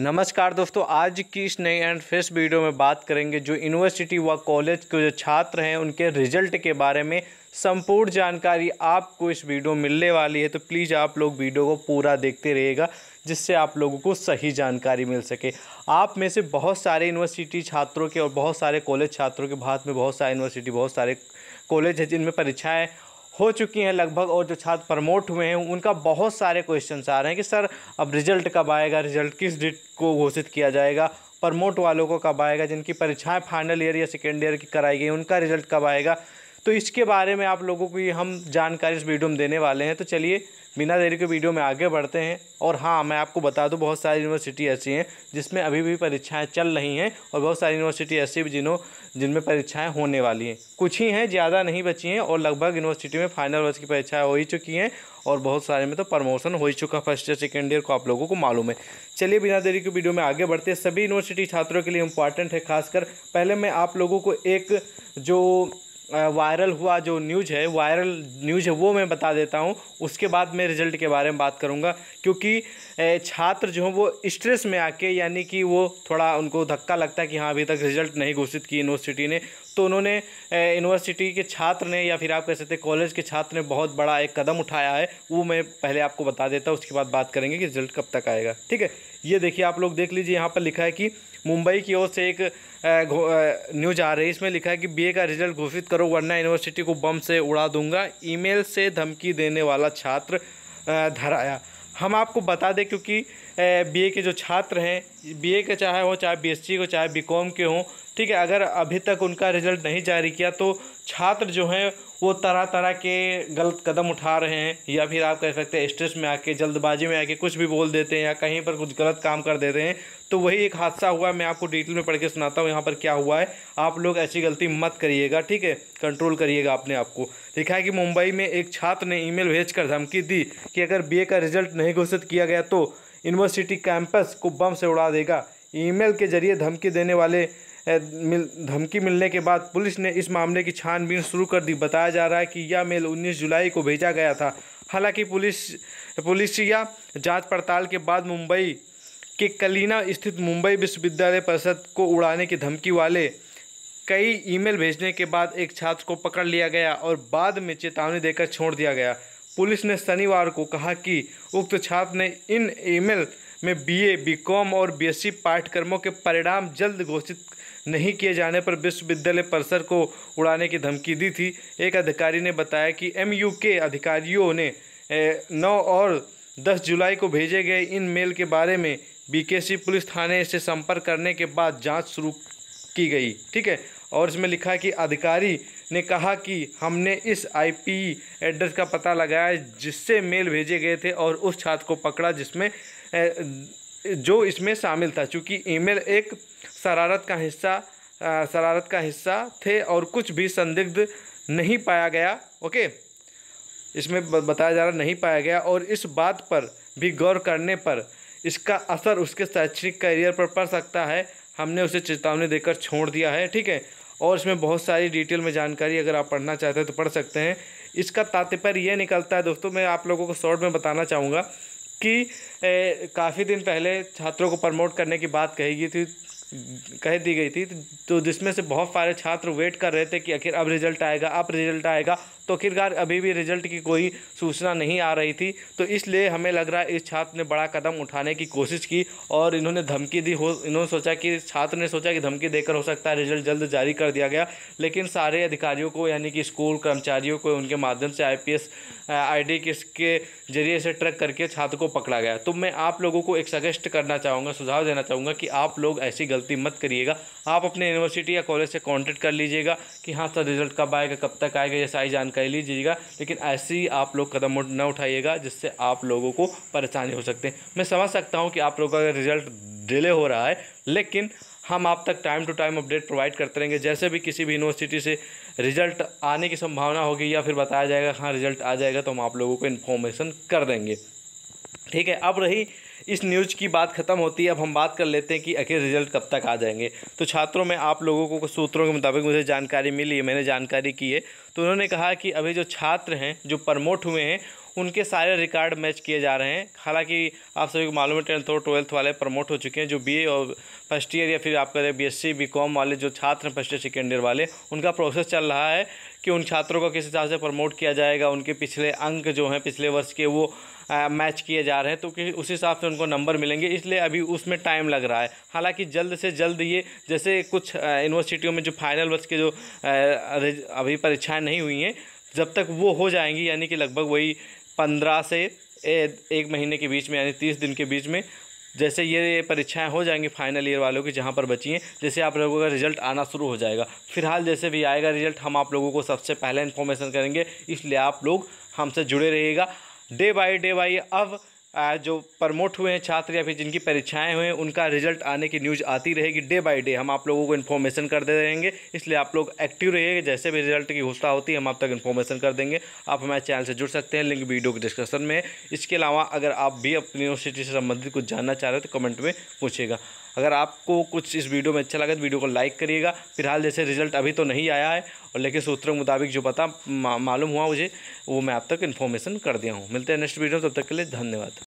नमस्कार दोस्तों आज की इस नई एंड फ्रेश वीडियो में बात करेंगे जो यूनिवर्सिटी व कॉलेज के जो छात्र हैं उनके रिजल्ट के बारे में संपूर्ण जानकारी आपको इस वीडियो मिलने वाली है तो प्लीज़ आप लोग वीडियो को पूरा देखते रहिएगा जिससे आप लोगों को सही जानकारी मिल सके आप में से बहुत सारे यूनिवर्सिटी छात्रों के और बहुत सारे कॉलेज छात्रों के भारत में बहुत सारे यूनिवर्सिटी बहुत सारे कॉलेज है जिनमें परीक्षाएँ हो चुकी हैं लगभग और जो छात्र प्रमोट हुए हैं उनका बहुत सारे क्वेश्चन आ रहे हैं कि सर अब रिजल्ट कब आएगा रिजल्ट किस डेट को घोषित किया जाएगा प्रमोट वालों को कब आएगा जिनकी परीक्षाएं फाइनल ईयर या सेकेंड ईयर की कराई गई उनका रिजल्ट कब आएगा तो इसके बारे में आप लोगों को हम जानकारी इस वीडियो में देने वाले हैं तो चलिए बिना देरी के वीडियो में आगे बढ़ते हैं और हाँ मैं आपको बता दूँ बहुत सारी यूनिवर्सिटी ऐसी हैं जिसमें अभी भी परीक्षाएँ चल रही हैं और बहुत सारी यूनिवर्सिटी ऐसी भी जिन्हों जिनमें परीक्षाएँ होने वाली हैं कुछ ही हैं ज़्यादा नहीं बची हैं और लगभग यूनिवर्सिटी में फाइनल वर्ष की परीक्षाएँ हो ही चुकी हैं और बहुत सारे में तो प्रमोशन हो ही चुका फर्स्ट ईयर सेकेंड ईयर को आप लोगों को मालूम है चलिए बिना देरी के वीडियो में आगे बढ़ते हैं सभी यूनिवर्सिटी छात्रों के लिए इंपॉर्टेंट है खासकर पहले मैं आप लोगों को एक जो वायरल हुआ जो न्यूज है वायरल न्यूज है वो मैं बता देता हूँ उसके बाद मैं रिजल्ट के बारे में बात करूँगा क्योंकि छात्र जो हैं वो स्ट्रेस में आके यानी कि वो थोड़ा उनको धक्का लगता है कि हाँ अभी तक रिजल्ट नहीं घोषित की यूनिवर्सिटी ने तो उन्होंने यूनिवर्सिटी के छात्र ने या फिर आप कह सकते कॉलेज के छात्र ने बहुत बड़ा एक कदम उठाया है वो मैं पहले आपको बता देता हूँ उसके बाद बात करेंगे कि रिजल्ट कब तक आएगा ठीक है ये देखिए आप लोग देख लीजिए यहाँ पर लिखा है कि मुंबई की ओर से एक न्यूज आ रही है इसमें लिखा है कि बीए का रिजल्ट घोषित करो वरना यूनिवर्सिटी को बम से उड़ा दूंगा ईमेल से धमकी देने वाला छात्र धराया हम आपको बता दें क्योंकि बीए के जो छात्र हैं बीए के चाहे हो चाहे बीएससी को चाहे बीकॉम के हों ठीक है अगर अभी तक उनका रिजल्ट नहीं जारी किया तो छात्र जो हैं वो तरह तरह के गलत कदम उठा रहे हैं या फिर आप कह सकते हैं स्ट्रेस में आके जल्दबाजी में आके कुछ भी बोल देते हैं या कहीं पर कुछ गलत काम कर देते हैं तो वही एक हादसा हुआ मैं आपको डिटेल में पढ़ के सुनाता हूँ यहाँ पर क्या हुआ है आप लोग ऐसी गलती मत करिएगा ठीक है कंट्रोल करिएगा अपने आप को लिखा है कि मुंबई में एक छात्र ने ईमेल भेजकर धमकी दी कि अगर बीए का रिजल्ट नहीं घोषित किया गया तो यूनिवर्सिटी कैंपस को बम से उड़ा देगा ईमेल के जरिए धमकी देने वाले मिल धमकी मिलने के बाद पुलिस ने इस मामले की छानबीन शुरू कर दी बताया जा रहा है कि यह मेल 19 जुलाई को भेजा गया था हालांकि पुलिस पुलिस या जांच पड़ताल के बाद मुंबई के कलीना स्थित मुंबई विश्वविद्यालय परिषद को उड़ाने की धमकी वाले कई ईमेल भेजने के बाद एक छात्र को पकड़ लिया गया और बाद में चेतावनी देकर छोड़ दिया गया पुलिस ने शनिवार को कहा कि उक्त छात्र ने इन ईमेल में बीए, बीकॉम और बीएससी पाठ्यक्रमों के परिणाम जल्द घोषित नहीं किए जाने पर विश्वविद्यालय परिसर को उड़ाने की धमकी दी थी एक अधिकारी ने बताया कि एमयू के अधिकारियों ने नौ और दस जुलाई को भेजे गए इन मेल के बारे में बीकेसी पुलिस थाने से संपर्क करने के बाद जांच शुरू की गई ठीक है और इसमें लिखा है कि अधिकारी ने कहा कि हमने इस आईपी एड्रेस का पता लगाया जिससे मेल भेजे गए थे और उस छात्र को पकड़ा जिसमें जो इसमें शामिल था चूँकि ईमेल एक शरारत का हिस्सा शरारत का हिस्सा थे और कुछ भी संदिग्ध नहीं पाया गया ओके इसमें बताया जा रहा नहीं पाया गया और इस बात पर भी गौर करने पर इसका असर उसके शैक्षणिक करियर पर पड़ सकता है हमने उसे चेतावनी देकर छोड़ दिया है ठीक है और इसमें बहुत सारी डिटेल में जानकारी अगर आप पढ़ना चाहते हैं तो पढ़ सकते हैं इसका तात्पर्य ये निकलता है दोस्तों मैं आप लोगों को शॉर्ट में बताना चाहूँगा कि काफ़ी दिन पहले छात्रों को प्रमोट करने की बात कही गई थी कह दी गई थी तो जिसमें से बहुत सारे छात्र वेट कर रहे थे कि आखिर अब रिजल्ट आएगा अब रिजल्ट आएगा तो आखिरकार अभी भी रिजल्ट की कोई सूचना नहीं आ रही थी तो इसलिए हमें लग रहा है इस छात्र ने बड़ा कदम उठाने की कोशिश की और इन्होंने धमकी दी हो इन्होंने सोचा कि छात्र ने सोचा कि धमकी देकर हो सकता है रिजल्ट जल्द जारी कर दिया गया लेकिन सारे अधिकारियों को यानी कि स्कूल कर्मचारियों को उनके माध्यम से आई पी एस के जरिए से ट्रैक करके छात्र को पकड़ा गया तो मैं आप लोगों को एक सजेस्ट करना चाहूँगा सुझाव देना चाहूँगा कि आप लोग ऐसी गलती मत करिएगा आप अपने यूनिवर्सिटी या कॉलेज से कॉन्टैक्ट कर लीजिएगा कि हाँ सर रिजल्ट कब आएगा कब तक आएगा ये सारी जानकारी कर लीजिएगा लेकिन ऐसे ही आप लोग कदम न उठाइएगा जिससे आप लोगों को परेशानी हो सकते हैं मैं समझ सकता हूँ कि आप लोगों का रिजल्ट डिले हो रहा है लेकिन हम आप तक time to time update provide करते रहेंगे जैसे भी किसी भी यूनिवर्सिटी से रिजल्ट आने की संभावना होगी या फिर बताया जाएगा हाँ रिजल्ट आ जाएगा तो हम आप लोगों को इन्फॉर्मेशन कर देंगे ठीक है अब रही इस न्यूज़ की बात ख़त्म होती है अब हम बात कर लेते हैं कि आखिर रिजल्ट कब तक आ जाएंगे तो छात्रों में आप लोगों को सूत्रों के मुताबिक मुझे जानकारी मिली है मैंने जानकारी की है तो उन्होंने कहा कि अभी जो छात्र हैं जो प्रमोट हुए हैं उनके सारे रिकॉर्ड मैच किए जा रहे हैं हालांकि आप सभी को मालूम है टेंथ और ट्वेल्थ वाले प्रमोट हो चुके हैं जो बीए और फर्स्ट ईयर या फिर आप कह रहे हैं बीएससी बीकॉम वाले जो छात्र हैं फर्स्ट ईयर सेकेंड ईयर वाले उनका प्रोसेस चल रहा है कि उन छात्रों को किस हिसाब से प्रमोट किया जाएगा उनके पिछले अंक जो हैं पिछले वर्ष के वो मैच किए जा रहे हैं तो उस हिसाब से उनको नंबर मिलेंगे इसलिए अभी उसमें टाइम लग रहा है हालांकि जल्द से जल्द ये जैसे कुछ यूनिवर्सिटियों में जो फाइनल वर्ष के जो अभी परीक्षाएँ नहीं हुई हैं जब तक वो हो जाएंगी यानी कि लगभग वही पंद्रह से एक महीने के बीच में यानी तीस दिन के बीच में जैसे ये परीक्षाएं हो जाएंगी फाइनल ईयर वालों की जहाँ पर बची हैं जैसे आप लोगों का रिजल्ट आना शुरू हो जाएगा फिलहाल जैसे भी आएगा रिजल्ट हम आप लोगों को सबसे पहले इन्फॉर्मेशन करेंगे इसलिए आप लोग हमसे जुड़े रहिएगा डे बाई डे बाई अब जो प्रमोट हुए हैं छात्र या फिर जिनकी परीक्षाएं हुए हैं उनका रिजल्ट आने की न्यूज़ आती रहेगी डे बाय डे हम आप लोगों को इन्फॉर्मेशन कर दे रहेंगे इसलिए आप लोग एक्टिव रहिएगा जैसे भी रिजल्ट की घोषणा होती है हम आप तक इन्फॉर्मेशन कर देंगे आप हमारे चैनल से जुड़ सकते हैं लिंक वीडियो के डिस्क्रिप्शन में इसके अलावा अगर आप भी अपनी यूनिवर्सिटी से संबंधित कुछ जानना चाह रहे हो तो कमेंट में पूछेगा अगर आपको कुछ इस वीडियो में अच्छा लगा तो वीडियो को लाइक करिएगा फिलहाल जैसे रिजल्ट अभी तो नहीं आया है और लेकिन सूत्रों के मुताबिक जो पता मालूम हुआ मुझे वो मैं आप तक इन्फॉर्मेशन कर दिया हूँ मिलते हैं नेक्स्ट वीडियो तब तक के लिए धन्यवाद